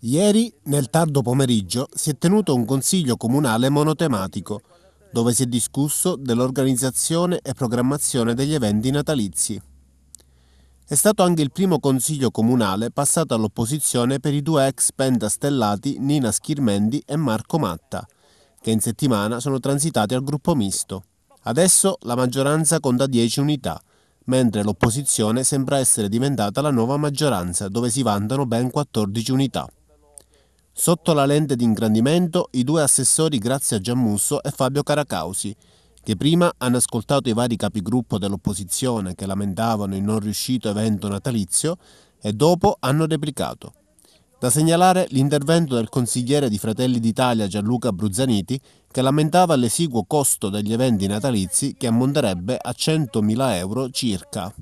Ieri, nel tardo pomeriggio, si è tenuto un consiglio comunale monotematico, dove si è discusso dell'organizzazione e programmazione degli eventi natalizi. È stato anche il primo consiglio comunale passato all'opposizione per i due ex pentastellati Nina Schirmendi e Marco Matta, che in settimana sono transitati al gruppo misto. Adesso la maggioranza conta 10 unità, mentre l'opposizione sembra essere diventata la nuova maggioranza, dove si vantano ben 14 unità. Sotto la lente di ingrandimento i due assessori Grazia Giammusso e Fabio Caracausi, che prima hanno ascoltato i vari capigruppo dell'opposizione che lamentavano il non riuscito evento natalizio e dopo hanno replicato. Da segnalare l'intervento del consigliere di Fratelli d'Italia Gianluca Bruzzaniti che lamentava l'esiguo costo degli eventi natalizi che ammonterebbe a 100.000 euro circa.